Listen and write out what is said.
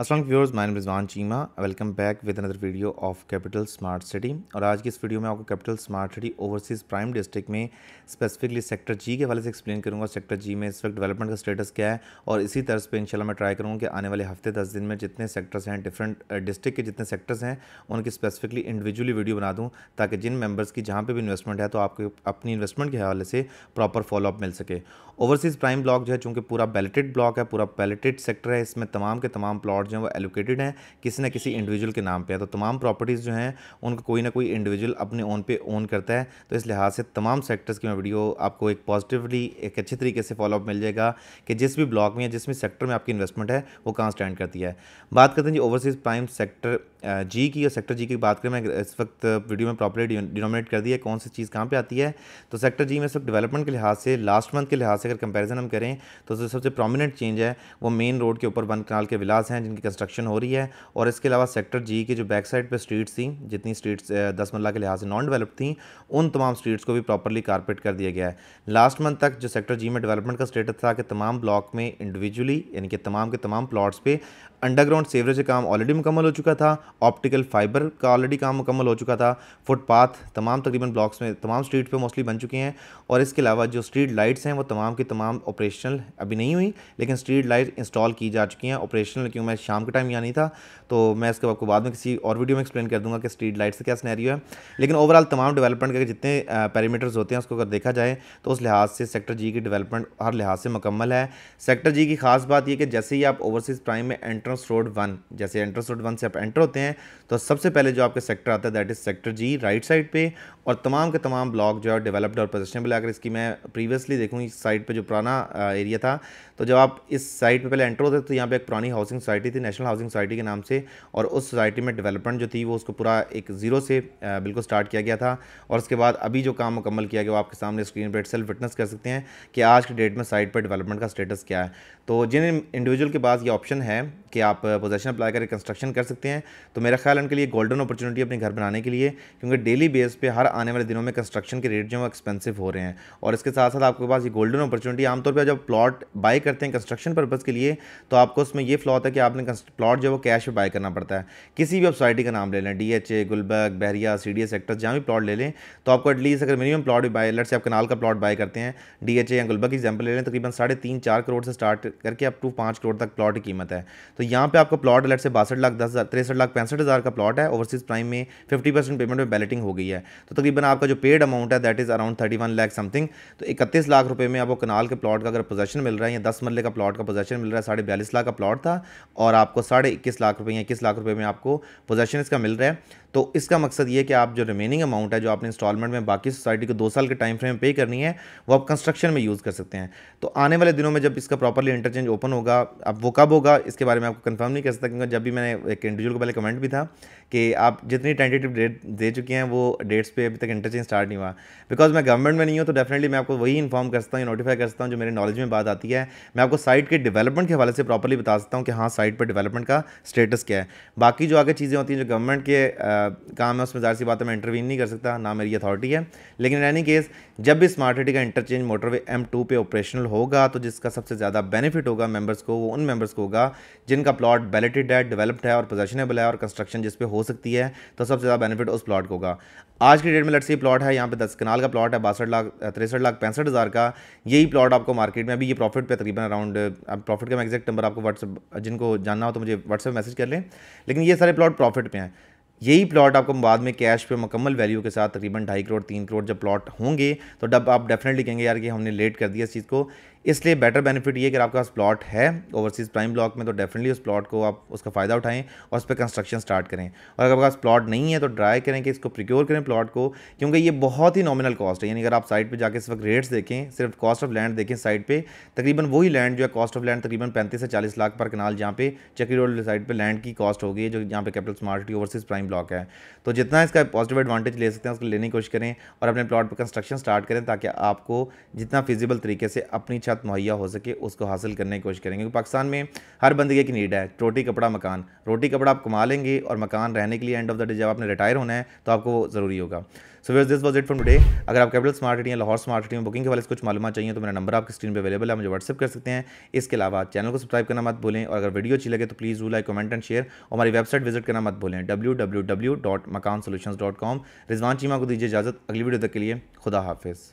Aslam viewers माइन Rizwan Cheema welcome back with another video of capital smart city और आज की इस वीडियो में आपको capital smart city overseas prime district में स्पेसिफिकली सेक्टर जी के हवाले से एक्सप्लेन करूँगा सेक्टर जी में इस वक्त डेवलपमेंट का स्टेटस क्या है और इसी तरह पर इंशाल्लाह मैं ट्राई करूँगा कि आने वाले हफ्ते दस दिन में जितने सेक्टर्स हैं डिफरेंट डिस्ट्रिक्ट uh, के जितने सेक्टर्स हैं उनकी स्पेसिफिकली इंडिविजुअली वीडियो बना दूँ ताकि जिन मेम्बर्स की जहाँ पर भी इन्वेस्टमेंट है तो आपको अपनी इन्वेस्टमेंट के हवाले से प्रॉपर फॉलोअप मिल सके ओवरसीज़ प्राइम ब्लॉक जो है चूँकि पूरा बैलेटेड ब्लॉक है पूरा बैलेटेड सेक्टर है इसमें तमाम के तमाम प्लॉट प्लॉट जो है वो एलोकेटेड हैं किसी ना किसी इंडिविजुअल के नाम पे है तो तमाम प्रॉपर्टीज़ जो हैं उनको कोई ना कोई इंडिविजुअल अपने ओन पे ओन करता है तो इस लिहाज से तमाम सेक्टर्स की मैं वीडियो आपको एक पॉजिटिवली एक अच्छे तरीके से फॉलोअप मिल जाएगा कि जिस भी ब्लॉक में या जिस भी सेक्टर में आपकी इन्वेस्टमेंट है वो कहाँ स्टैंड करती है बात करते हैं G overseas prime sector G की और सेक्टर जी की बात करें मैं इस वक्त वीडियो में प्रॉपरली डिनोमिनेट कर दिया कौन सी चीज़ कहाँ पे आती है तो सेक्टर जी में इस वक्त डेवलपमेंट के लिहाज से लास्ट मंथ के लिहाज से अगर कंपैरिजन हम करें तो जो सबसे प्रोमिनेंट चेंज है वो मेन रोड के ऊपर वन कनाल के विलास हैं जिनकी कंस्ट्रक्शन हो रही है और इसके अलावा सेक्टर जी की जो बैक साइड पर स्ट्रीट्स थी जितनी स्ट्रीट्स दस मरला के लिहाज से नॉन डेवलप थी उन तमाम स्ट्रीट्स को भी प्रॉपरली कारपेट कर दिया गया है लास्ट मंथ तक जो सेक्टर जी में डेवलपमेंट का स्टेटस था कि तमाम ब्लॉक में इंडिविजुअली यानी कि तमाम के तमाम प्लाट्स पर अंडरग्राउंड सीवरेज काम ऑलरेडी मुकम्मल हो चुका था ऑप्टिकल फाइबर का ऑलरेडी काम मुकम्मल हो चुका था फुटपाथ तमाम तकरीबन ब्लॉक्स में तमाम स्ट्रीट पे मोस्टली बन चुके हैं और इसके अलावा जो स्ट्रीट लाइट्स हैं वो तमाम की तमाम ऑपरेशनल अभी नहीं हुई लेकिन स्ट्रीट लाइट इंस्टॉल की जा चुकी हैं ऑपरेशनल क्यों मैं शाम के टाइम यहाँ नहीं था तो मैं इसके आपको बाद में किसी और वीडियो में एक्सप्लेन कर दूँगा कि स्ट्रीट लाइट्स से क्या स्नैरियो है लेकिन ओवरऑल तमाम डेवलपमेंट के जितने पैरामीटर्स होते हैं उसको अगर देखा जाए तो उस लिहाज से सेक्टर जी की डेवलपमेंट हर लिहाज से मुकम्मल है सेक्टर जी की खास बात यह कि जैसे ही आप ओवरसीज़ प्राइम में एंट्रेंस रोड वन जैसे एंट्रेंस रोड वन से आप एंटर होते होते हैं तो सबसे पहले जो आपके सेक्टर आता है that is sector G right side पे और तमाम के तमाम ब्लॉक जो है डेवलप्ड और पोजिशनेबल अगर इसकी मैं प्रीवियसली देखूँ इस साइड पे जो पुराना एरिया था तो जब आप इस साइड पे पहले एंटर होते तो यहाँ पे एक पुरानी हाउसिंग सोसाइटी थी नेशनल हाउसिंग सोसाइटी के नाम से और उस सोसाइटी में डेवलपमेंट जो थी वो उसको पूरा एक ज़ीरो से बिल्कुल स्टार्ट किया गया था और उसके बाद अभी जो काम मुकम्मल किया गया वो आपके सामने स्क्रीन पर सेल्फ विटनेस कर सकते हैं कि आज के डेट में साइट पर डेवलपमेंट का स्टेटस क्या है तो जिन इंडिविजुअल के पास ये ऑप्शन है कि आप पोजेशन अप्लाई करके कंस्ट्रक्शन कर सकते हैं तो मेरा ख्याल उनके लिए गोल्डन अपॉर्चुनिटी अपने घर बनाने के लिए क्योंकि डेली बेस पे हर आने वाले दिनों में कंस्ट्रक्शन के रेट जो है वो एक्सपेंसिव हो रहे हैं और इसके साथ साथ आपके पास ये गोल्डन अपॉर्चुनिटी आमतौर पर जब प्लॉट बाय करते हैं कंस्ट्रक्शन पर्पज़ के लिए तो आपको उसमें ये फ्लॉ होता है कि आपने प्लॉट जो है वो कैश पर बाय करना पड़ता है किसी भी सोसाइटी का नाम ले लें D H A Gulberg Bahria C D S sector जहाँ भी प्लॉट ले लें तो आपको एटलीस्ट अगर मिनिमम प्लॉट भी बाय लट से आप कनाल का प्लॉट बाय करते हैं डी एच ए या गुलबर्ग एग्जाम्पल ले लें तकरीबन साढ़े तीन चार करोड़ से स्टार्ट करके अप टू पाँच करोड़ तक प्लॉट की कीमत है तो यहाँ पर आपको प्लॉट लट से बासठ लाख दस हज़ार तिरसठ लाख पैंसठ हज़ार का प्लॉट है ओवरसीज़ प्राइम में फिफ्टी परसेंट पेमेंट में बैलेटिंग हो गई है तो तकरीबन आपका जो पेड अमाउंट है that is around thirty one lakh something तो इकतीस लाख रुपये में आपको कनाल के प्लॉट का अगर पोजेशन मिल रहा है या दस मरले का प्लॉट का पोजेशन मिल रहा है साढ़े बयालीस लाख का प्लॉट था और आपको साढ़े इक्कीस लाख रुपये या इक्कीस लाख रुपये में आपको पोजेशन इसका मिल रहा है तो इसका मकसद ये कि आप जो रिमेनिंग अमाउंट है जो आपने इंस्टॉलमेंट में बाकी सोसाइटी को दो साल के टाइम फ्रेम में पे करनी है वो आप कंस्ट्रक्शन में यूज़ कर सकते हैं तो आने वाले दिनों में जब इसका प्रॉपरली इंटरचेंज ओपन होगा अब वो कब होगा इसके बारे में आपको कंफर्म नहीं कर सकता क्योंकि जब भी मैंने एक इंडिविजुअल को पहले कमेंट भी था कि आप जितनी टेंटेटिव डेट दे चुके हैं वो डेट्स पे अभी तक इंटरचेंज स्टार्ट नहीं हुआ बिकॉज मैं गवर्नमेंट में नहीं हूँ तो डेफिनेटली मैं आपको वही इन्फॉर्म सकता हूँ नोटिफाई कर सकता हूँ जो मेरे नॉलेज में बात आती है मैं आपको साइट के डेवलपमेंट के हवाले से प्रॉपरली बता सकता हूँ कि हाँ साइट पर डेवलपमेंट का स्टेटस क्या है बाकी जो आगे चीज़ें होती हैं जो गवर्नमेंट के आ, काम है उसमें ज़ाहिर सी बात है मैं इंटरवीन नहीं कर सकता ना मेरी अथॉरिटी है लेकिन इन एनी केस जब भी स्मार्ट सिटी का इंटरचेंज मोटरवे एम टू पे ऑपरेशनल होगा तो जिसका सबसे ज़्यादा बेनिफिट होगा मेंबर्स को वो उन मेंबर्स को होगा जिनका प्लॉट बैलेटेड है डेवलप्ड है और पोजेशनेबल है और और कंस्ट्रक्शन जिस पर हो सकती है तो सबसे ज़्यादा बेनिफिट उस प्लॉट को होगा आज की डेट में लट्सी प्लॉट है यहाँ पे दस कनाल का प्लॉट है बासठ लाख तिरसठ लाख पैंसठ हज़ार का यही प्लॉट आपको मार्केट में अभी ये प्रॉफिट पे तकरीबन अराउंड अब प्रॉफिट का मैं एग्जैक्ट नंबर आपको व्हाट्सअप जिनको जानना हो तो मुझे व्हाट्सअप मैसेज कर लें लेकिन ये सारे प्लॉट प्रॉफिट पे हैं यही प्लॉट आपको बाद में कैश पे मुकम्मल वैल्यू के साथ तकरीबन ढाई करोड़ तीन करोड़ जब प्लॉट होंगे तो डब आप डेफिनेटली कहेंगे यार कि हमने लेट कर दिया इस चीज़ को इसलिए बेटर बेनिफिट ये कि आपके पास प्लॉट है ओवरसीज़ प्राइम ब्लॉक में तो डेफिनेटली उस प्लॉट को आप उसका फ़ायदा उठाएं और उस पर कंस्ट्रक्शन स्टार्ट करें और अगर आपके पास प्लॉट नहीं है तो ट्राई करें कि इसको प्रिक्योर करें प्लॉट को क्योंकि ये बहुत ही नॉमिनल कॉस्ट है यानी अगर आप साइट पर जाकर इस वक्त रेट्स देखें सिर्फ कॉस्ट ऑफ लैंड देखें साइट पर तकरीबन वही लैंड जो है कॉस्ट ऑफ लैंड तकरीबन पैंतीस से चालीस लाख पर कनाल जहाँ पे चक्री रोड साइड पर लैंड की कॉस्ट होगी जो जहाँ पे capital smart overseas prime block है तो जितना इसका पॉजिटिव एडवांटेज ले सकते हैं उसको लेने की कोशिश करें और अपने प्लॉट पर कंस्ट्रक्शन स्टार्ट करें ताकि आपको जितना फिजिबल तरीके से अपनी सहूलियात मुहैया हो सके उसको हासिल करने की कोशिश करेंगे क्योंकि पाकिस्तान में हर बंदगी की नीड है रोटी कपड़ा मकान रोटी कपड़ा आप कमा लेंगे और मकान रहने के लिए एंड ऑफ द डे जब आपने रिटायर होना है तो आपको ज़रूरी होगा सो वेज दिस वॉज इट फॉर डे अगर आप कैपिटल स्मार्ट सिटी या लाहौर स्मार्ट सिटी में बुकिंग के वाले कुछ मालूम चाहिए तो मेरा नंबर आपकी स्क्रीन पर अवेलेबल है मुझे व्हाट्सअप कर सकते हैं इसके अलावा चैनल को सब्सक्राइब करना मत भूलें और अगर वीडियो अच्छी लगे तो प्लीज़ वो लाइक कमेंट एंड शेयर और हमारी वेबसाइट विजिट करना मत भूलें W W W dot Makaan solution dot com Rizwan Cheema को दीजिए इजाज़त अगली वीडियो तक के लिए खुदा हाफिज़